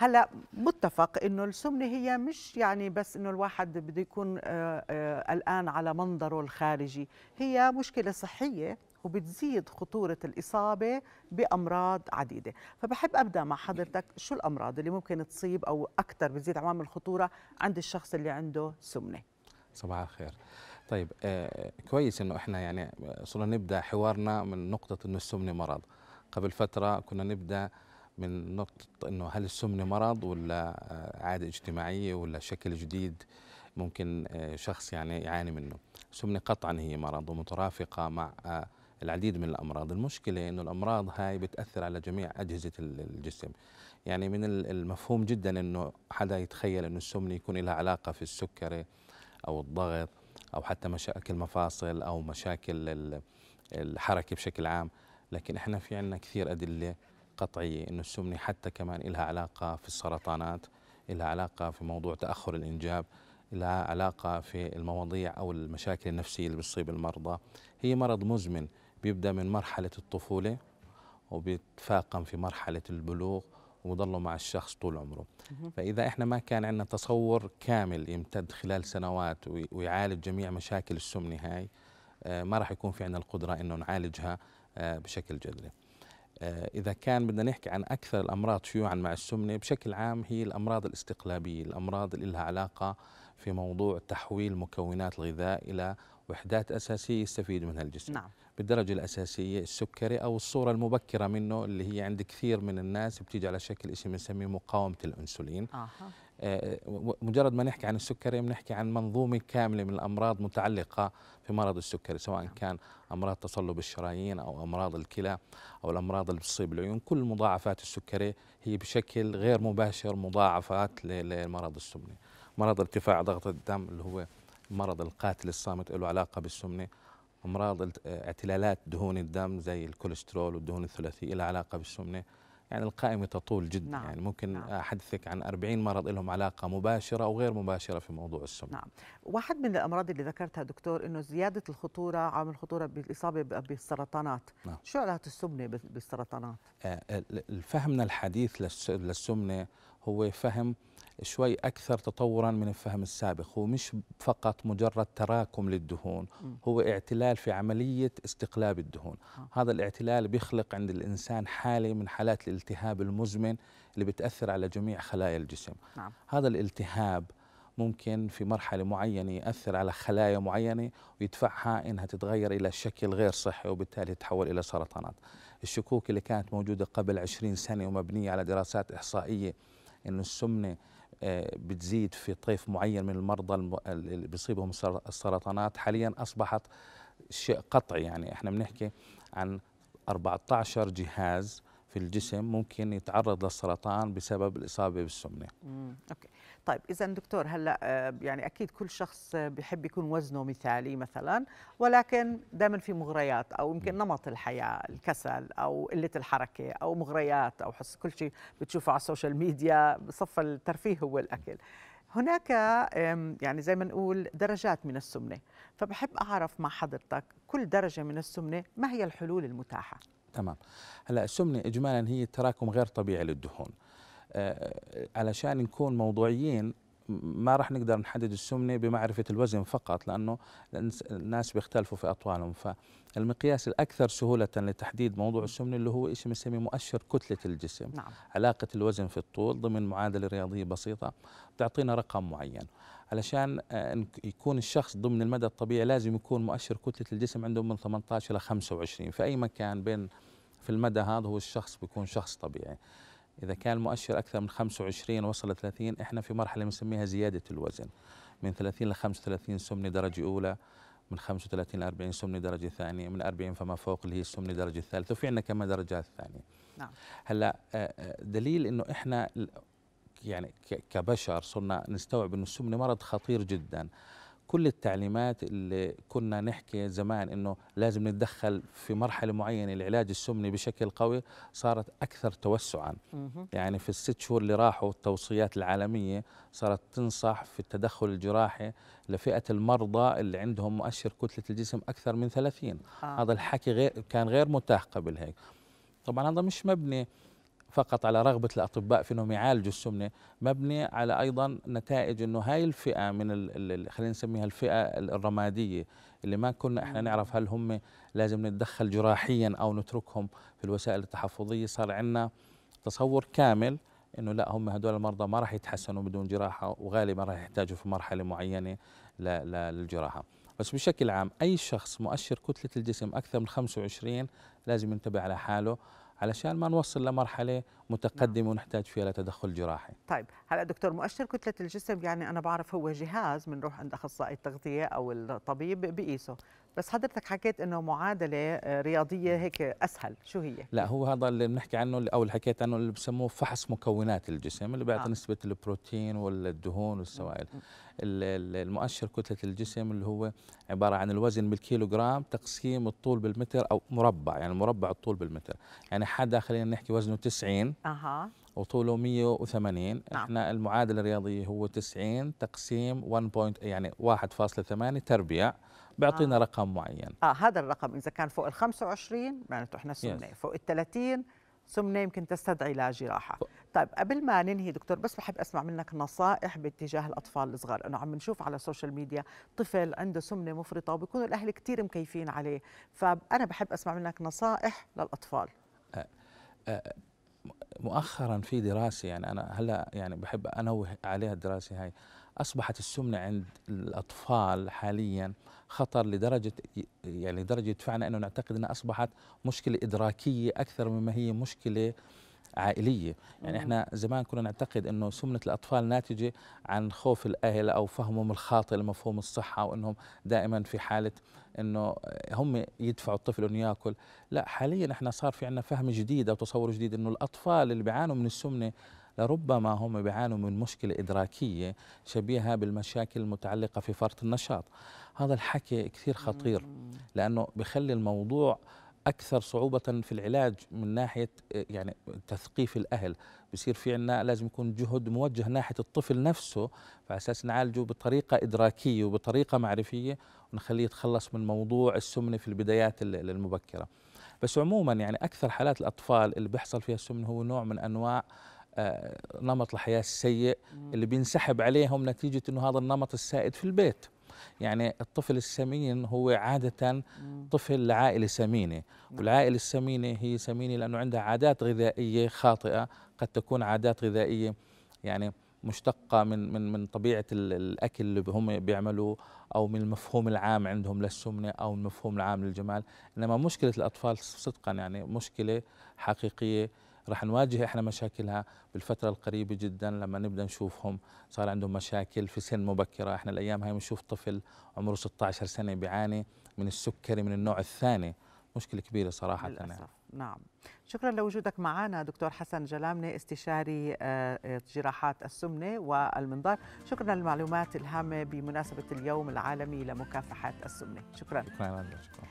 هلا متفق انه السمنه هي مش يعني بس انه الواحد بده يكون آه، آه، قلقان على منظره الخارجي هي مشكله صحيه وبتزيد خطورة الإصابة بأمراض عديدة فبحب أبدأ مع حضرتك شو الأمراض اللي ممكن تصيب أو أكثر بتزيد عوامل الخطورة عند الشخص اللي عنده سمنة صباح الخير طيب آه، كويس انه احنا يعني صرنا نبدا حوارنا من نقطه انه السمنه مرض قبل فتره كنا نبدا من نقطة أنه هل السمنة مرض ولا آه، عادة اجتماعية ولا شكل جديد ممكن آه، شخص يعني يعاني منه السمنة قطعا هي مرض ومترافقة مع آه، العديد من الأمراض المشكلة أنه الأمراض هاي بتأثر على جميع أجهزة الجسم يعني من المفهوم جدا أنه حدا يتخيل أنه السمنة يكون لها علاقة في السكري أو الضغط أو حتى مشاكل مفاصل أو مشاكل الحركة بشكل عام لكن احنا في عنا كثير أدلة قطعي أن السمنة حتى كمان لها علاقة في السرطانات لها علاقة في موضوع تأخر الإنجاب لها علاقة في المواضيع أو المشاكل النفسية اللي بتصيب المرضى هي مرض مزمن بيبدأ من مرحلة الطفولة وبيتفاقم في مرحلة البلوغ وبضله مع الشخص طول عمره فإذا إحنا ما كان عندنا تصور كامل يمتد خلال سنوات ويعالج جميع مشاكل السمنة هاي آه، ما راح يكون في عندنا القدرة أنه نعالجها آه، بشكل جذري آه، إذا كان بدنا نحكي عن أكثر الأمراض شيوعا مع السمنة بشكل عام هي الأمراض الاستقلابية الأمراض اللي لها علاقة في موضوع تحويل مكونات الغذاء إلى وحدات أساسية يستفيد منها الجسم نعم. بالدرجة الأساسية السكري أو الصورة المبكرة منه اللي هي عند كثير من الناس بتيجي على شكل شيء بنسميه مقاومة الأنسولين آه. آه، مجرد ما نحكي عن السكري بنحكي عن منظومه كامله من الامراض متعلقه في مرض السكري سواء نعم. كان امراض تصلب الشرايين او امراض الكلى او الامراض اللي بتصيب العيون كل مضاعفات السكري هي بشكل غير مباشر مضاعفات لمرض السمنه مرض ارتفاع ضغط الدم اللي هو المرض القاتل الصامت له علاقه بالسمنه امراض آه، اعتلالات دهون الدم زي الكوليسترول والدهون الثلاثيه لها علاقه بالسمنه يعني القائمة تطول جدا نعم. يعني ممكن نعم. أحدثك عن 40 مرض لهم علاقة مباشرة أو غير مباشرة في موضوع السمنة نعم واحد من الأمراض اللي ذكرتها دكتور أنه زيادة الخطورة عامل الخطورة بالإصابة بالسرطانات نعم. شو علاقة السمنة بالسرطانات؟ آه، فهمنا الحديث للسمنة هو فهم شوي أكثر تطورا من الفهم السابق هو مش فقط مجرد تراكم للدهون هو اعتلال في عملية استقلاب الدهون آه. هذا الاعتلال بيخلق عند الإنسان حالة من حالات الالتهاب المزمن اللي بتأثر على جميع خلايا الجسم نعم. هذا الالتهاب ممكن في مرحلة معينة يأثر على خلايا معينة ويدفعها إنها تتغير إلى شكل غير صحي وبالتالي تتحول إلى سرطانات الشكوك اللي كانت موجودة قبل 20 سنة ومبنية على دراسات إحصائية أن السمنة آه، بتزيد في طيف معين من المرضى اللي بيصيبهم السرطانات حاليا أصبحت شيء قطعي يعني احنا بنحكي عن 14 جهاز في الجسم ممكن يتعرض للسرطان بسبب الاصابه بالسمنه. امم اوكي. طيب اذا دكتور هلا آه، يعني اكيد كل شخص آه، بحب يكون وزنه مثالي مثلا ولكن دائما في مغريات او يمكن نمط الحياه الكسل او قله الحركه او مغريات او حس كل شيء بتشوفه على السوشيال ميديا بصف الترفيه هو الاكل. هناك يعني زي ما نقول درجات من السمنه فبحب اعرف مع حضرتك كل درجه من السمنه ما هي الحلول المتاحه؟ تمام هلا السمنه اجمالا هي تراكم غير طبيعي للدهون آه، علشان نكون موضوعيين ما راح نقدر نحدد السمنه بمعرفه الوزن فقط لانه الناس بيختلفوا في اطوالهم فالمقياس الاكثر سهوله لتحديد موضوع السمنه اللي هو شيء بنسميه مؤشر كتله الجسم نعم. علاقه الوزن في الطول ضمن معادله رياضيه بسيطه بتعطينا رقم معين علشان آه، يكون الشخص ضمن المدى الطبيعي لازم يكون مؤشر كتله الجسم عنده من 18 الى 25 في أي مكان بين في المدى هذا هو الشخص بيكون شخص طبيعي إذا كان المؤشر أكثر من 25 وصل 30 إحنا في مرحلة بنسميها زيادة الوزن من 30 ل 35 سمنة درجة أولى من 35 ل 40 سمنة درجة ثانية من 40 فما فوق اللي هي السمنة درجة الثالثة وفي عندنا كمان درجات ثانية نعم. هلا آه، آه، دليل إنه إحنا يعني كبشر صرنا نستوعب انه السمنة مرض خطير جدا كل التعليمات اللي كنا نحكي زمان انه لازم نتدخل في مرحله معينه لعلاج السمنه بشكل قوي صارت اكثر توسعا يعني في الست شهور اللي راحوا التوصيات العالميه صارت تنصح في التدخل الجراحي لفئه المرضى اللي عندهم مؤشر كتله الجسم اكثر من 30 آه. هذا الحكي غير كان غير متاح قبل هيك طبعا هذا مش مبني فقط على رغبة الأطباء في أنهم يعالجوا السمنة مبني على أيضا نتائج أنه هاي الفئة من خلينا نسميها الفئة الرمادية اللي ما كنا احنا نعرف هل هم لازم نتدخل جراحيا أو نتركهم في الوسائل التحفظية صار عندنا تصور كامل انه لا هم هدول المرضى ما راح يتحسنوا بدون جراحه وغالبا راح يحتاجوا في مرحله معينه للجراحه بس بشكل عام اي شخص مؤشر كتله الجسم اكثر من 25 لازم ينتبه على حاله علشان ما نوصل لمرحله متقدمه نعم. ونحتاج فيها لتدخل جراحي. طيب هلا دكتور مؤشر كتله الجسم يعني انا بعرف هو جهاز بنروح عند اخصائي التغذيه او الطبيب بقيسه، بس حضرتك حكيت انه معادله آه، رياضيه هيك اسهل شو هي لا هو هذا اللي بنحكي عنه او اللي حكيت عنه اللي بسموه فحص مكونات الجسم اللي بيعطي آه. نسبه البروتين والدهون والسوائل المؤشر كتله الجسم اللي هو عباره عن الوزن بالكيلوغرام تقسيم الطول بالمتر او مربع يعني مربع الطول بالمتر يعني حدا خلينا نحكي وزنه 90 اها وطوله 180 نعم. احنا المعادله الرياضيه هو 90 تقسيم 1 يعني 1.8 تربيع بيعطينا آه. رقم معين اه هذا الرقم اذا كان فوق ال 25 معناته احنا سمنه yes. فوق ال 30 سمنه يمكن تستدعي لجراحه جراحه طيب قبل ما ننهي دكتور بس بحب اسمع منك نصائح باتجاه الاطفال الصغار انه عم نشوف على السوشيال ميديا طفل عنده سمنه مفرطه وبيكون الاهل كثير مكيفين عليه فانا بحب اسمع منك نصائح للاطفال آه. آه. مؤخرا في دراسه يعني انا هلا يعني بحب انوه عليها الدراسه هاي اصبحت السمنه عند الاطفال حاليا خطر لدرجه يعني لدرجه يدفعنا انه نعتقد انها اصبحت مشكله ادراكيه اكثر مما هي مشكله عائليه يعني احنا زمان كنا نعتقد انه سمنه الاطفال ناتجه عن خوف الاهل او فهمهم الخاطئ لمفهوم الصحه وانهم دائما في حاله انه هم يدفعوا الطفل انه ياكل لا حاليا احنا صار في عندنا فهم جديد او تصور جديد انه الاطفال اللي بيعانوا من السمنه لربما هم بيعانوا من مشكلة إدراكية شبيهة بالمشاكل المتعلقة في فرط النشاط هذا الحكي كثير خطير لأنه بخلي الموضوع اكثر صعوبه في العلاج من ناحيه يعني تثقيف الاهل بصير في عندنا لازم يكون جهد موجه ناحيه الطفل نفسه على اساس نعالجه بطريقه ادراكيه وبطريقه معرفيه ونخليه يتخلص من موضوع السمنه في البدايات المبكره بس عموما يعني اكثر حالات الاطفال اللي بيحصل فيها السمنه هو نوع من انواع آه، نمط الحياه السيء اللي بينسحب عليهم نتيجه انه هذا النمط السائد في البيت يعني الطفل السمين هو عادة طفل لعائلة سمينة نعم. والعائلة السمينة هي سمينة لأنه عندها عادات غذائية خاطئة قد تكون عادات غذائية يعني مشتقة من من من طبيعة الأكل اللي هم بيعملوه أو من المفهوم العام عندهم للسمنة أو المفهوم العام للجمال إنما مشكلة الأطفال صدقا يعني مشكلة حقيقية راح نواجه احنا مشاكلها بالفتره القريبه جدا لما نبدا نشوفهم صار عندهم مشاكل في سن مبكره احنا الايام هاي بنشوف طفل عمره 16 سنه بيعاني من السكري من النوع الثاني مشكله كبيره صراحه للأسف. نعم شكرا لوجودك معنا دكتور حسن جلامنه استشاري آه، جراحات السمنه والمنظار شكرا للمعلومات الهامه بمناسبه اليوم العالمي لمكافحه السمنه شكرا شكرا, شكرا.